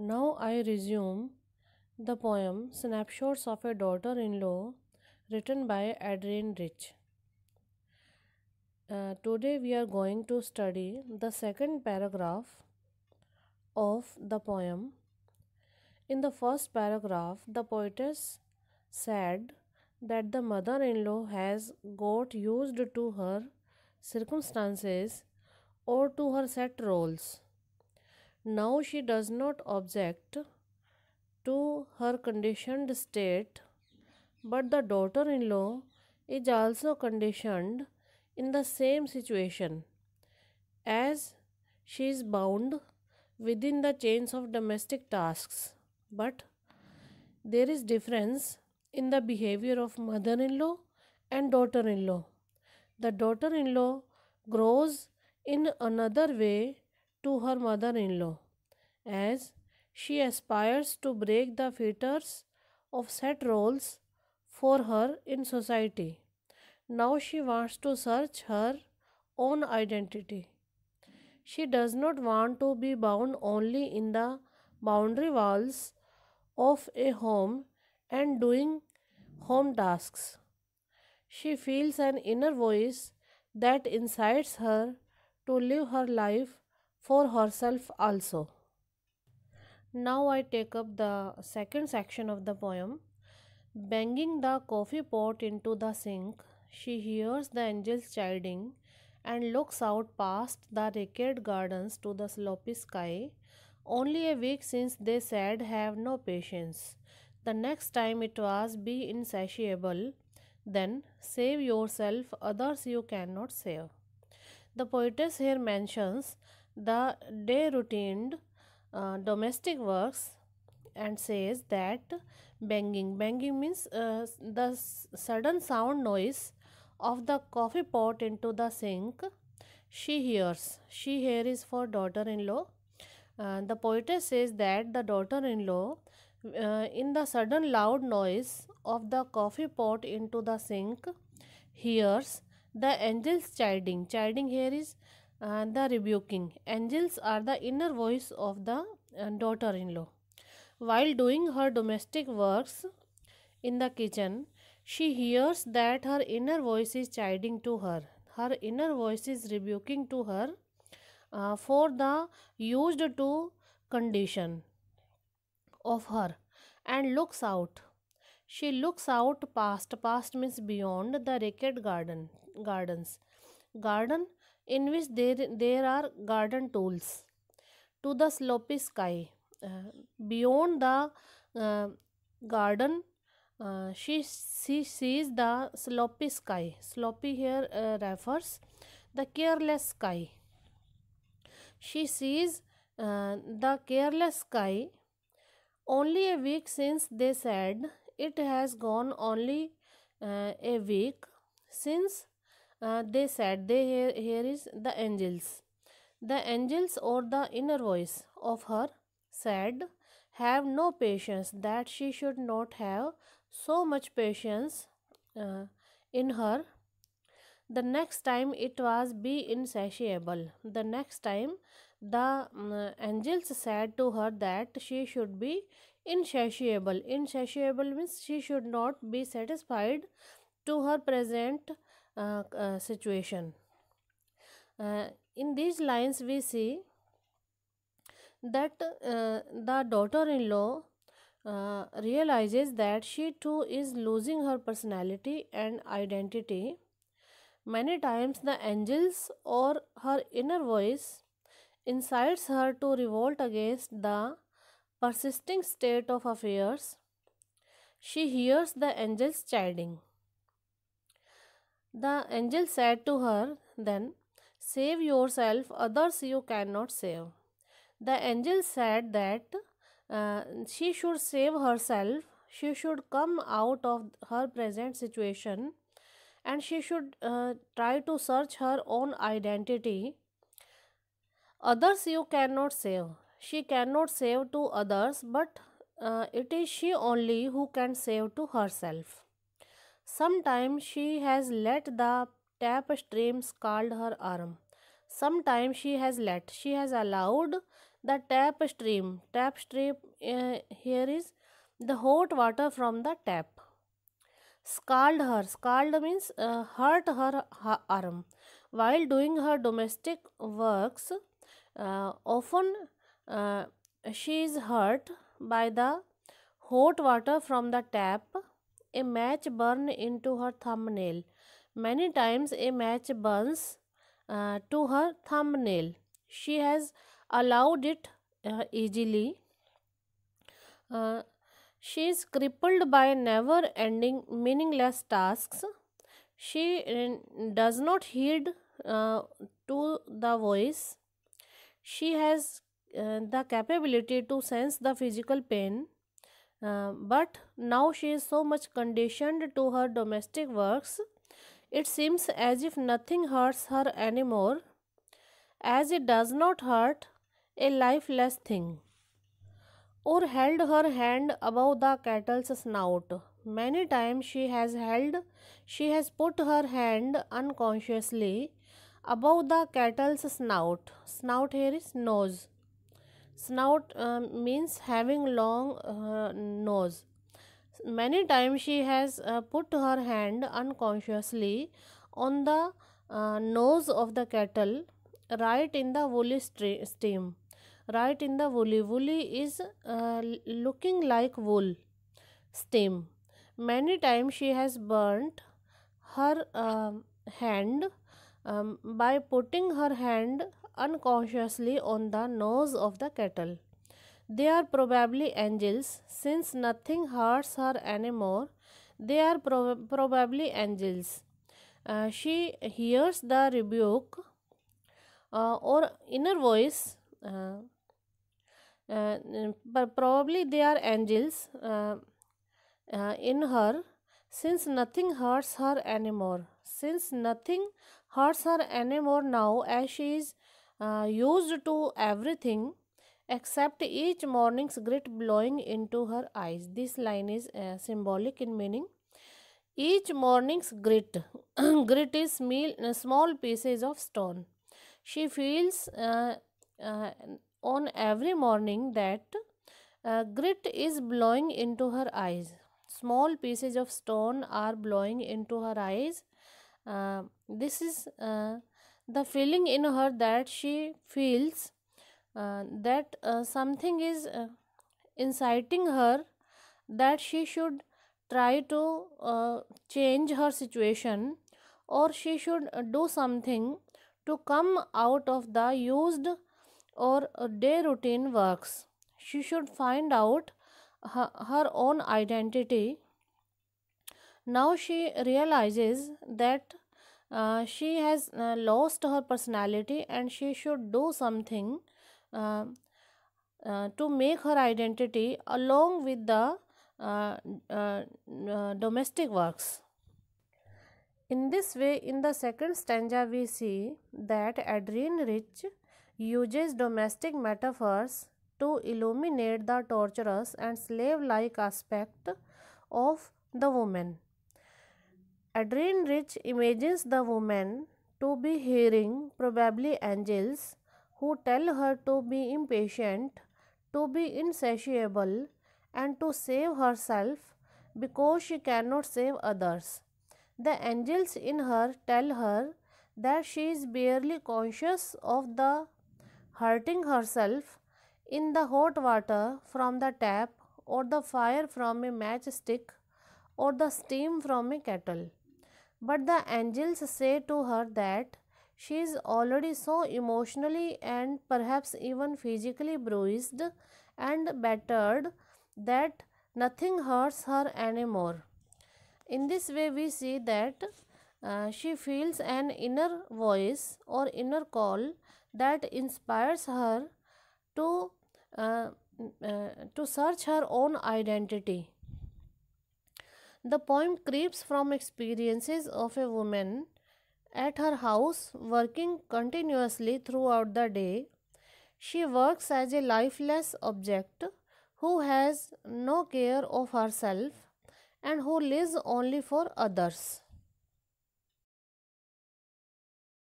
Now I resume the poem Snapshots of a Daughter in Law, written by Adrienne Rich. Uh, today we are going to study the second paragraph of the poem. In the first paragraph, the poetess said that the mother in law has got used to her circumstances or to her set roles. Now she does not object to her conditioned state, but the daughter in law is also conditioned in the same situation as she is bound within the chains of domestic tasks but there is difference in the behavior of mother-in-law and daughter-in-law the daughter-in-law grows in another way to her mother in law as she aspires to break the fetters of set roles for her in society. Now she wants to search her own identity. She does not want to be bound only in the boundary walls of a home and doing home tasks. She feels an inner voice that incites her to live her life for herself also. Now I take up the second section of the poem. Banging the coffee pot into the sink, she hears the angels chiding and looks out past the wrecked gardens to the sloppy sky. Only a week since they said, Have no patience. The next time it was, Be insatiable. Then save yourself, others you cannot save. The poetess here mentions the day routine uh, domestic works and says that banging banging means uh, the sudden sound noise of the coffee pot into the sink she hears she hears for daughter-in-law uh, the poetess says that the daughter-in-law uh, in the sudden loud noise of the coffee pot into the sink hears the angel's chiding chiding here is and the rebuking. Angels are the inner voice of the uh, daughter in law. While doing her domestic works in the kitchen, she hears that her inner voice is chiding to her. Her inner voice is rebuking to her uh, for the used to condition of her and looks out. She looks out past, past means beyond the racket garden, gardens. Garden in which there, there are garden tools to the sloppy sky. Uh, beyond the uh, garden, uh, she, she sees the sloppy sky. Sloppy here uh, refers the careless sky. She sees uh, the careless sky only a week since they said it has gone only uh, a week since uh, they said they hear, here is the angels the angels or the inner voice of her said have no patience that she should not have so much patience uh, in her the next time it was be insatiable the next time the mm, angels said to her that she should be insatiable insatiable means she should not be satisfied to her present uh, uh, situation uh, in these lines we see that the daughter-in-law uh, realizes that she too is losing her personality and identity. Many times, the angels or her inner voice incites her to revolt against the persisting state of affairs. She hears the angels chiding, the angel said to her, Then save yourself, others you cannot save. The angel said that uh, she should save herself, she should come out of her present situation, and she should uh, try to search her own identity. Others you cannot save. She cannot save to others, but uh, it is she only who can save to herself. Sometimes she has let the tap stream scald her arm. Sometimes she has let. She has allowed the tap stream. Tap stream uh, here is the hot water from the tap. Scald her. Scald means uh, hurt her, her arm. While doing her domestic works, uh, often uh, she is hurt by the hot water from the tap a match burn into her thumbnail. Many times a match burns uh, to her thumbnail. She has allowed it uh, easily. Uh, she is crippled by never ending meaningless tasks. She uh, does not heed uh, to the voice. She has uh, the capability to sense the physical pain. Uh, but now she is so much conditioned to her domestic works, it seems as if nothing hurts her any more, as it does not hurt a lifeless thing. Or held her hand above the cattle's snout. Many times she has held, she has put her hand unconsciously above the cattle's snout. Snout here is nose snout uh, means having long uh, nose many times she has uh, put her hand unconsciously on the uh, nose of the cattle right in the woolly stream right in the woolly woolly is uh, looking like wool steam many times she has burnt her uh, hand um, by putting her hand unconsciously on the nose of the cattle. They are probably angels, since nothing hurts her anymore. They are prob probably angels. Uh, she hears the rebuke uh, or inner voice. Uh, uh but probably they are angels uh, uh, in her, since nothing hurts her anymore. Since nothing hurts her anymore now, as she is uh, used to everything except each morning's grit blowing into her eyes this line is uh, symbolic in meaning each morning's grit grit is meal uh, small pieces of stone she feels uh, uh, on every morning that uh, grit is blowing into her eyes small pieces of stone are blowing into her eyes this is the feeling in her that she feels uh, that uh, something is uh, inciting her that she should try to uh, change her situation or she should uh, do something to come out of the used or uh, day routine works she should find out her, her own identity now she realizes that uh, she has uh, lost her personality and she should do something uh, uh to make her identity along with the uh, uh, domestic works. In this way, in the second stanza, we see that Adrian Rich uses domestic metaphors to illuminate the torturous and slave like aspect of the woman. Adrian Rich imagines the woman to be hearing, probably angels, who tell her to be impatient, to be insatiable, and to save herself because she cannot save others. The angels in her tell her that she is barely conscious of the hurting herself in the hot water from the tap or the fire from a matchstick or the steam from a kettle. But the angels say to her that she is already so emotionally and perhaps even physically bruised and battered that nothing hurts her anymore. In this way, we see that uh, she feels an inner voice or inner call that inspires her to uh, uh, to search her own identity the poem creeps from experiences of a woman at her house, working continuously throughout the day. She works as a lifeless object who has no care of herself and who lives only for others.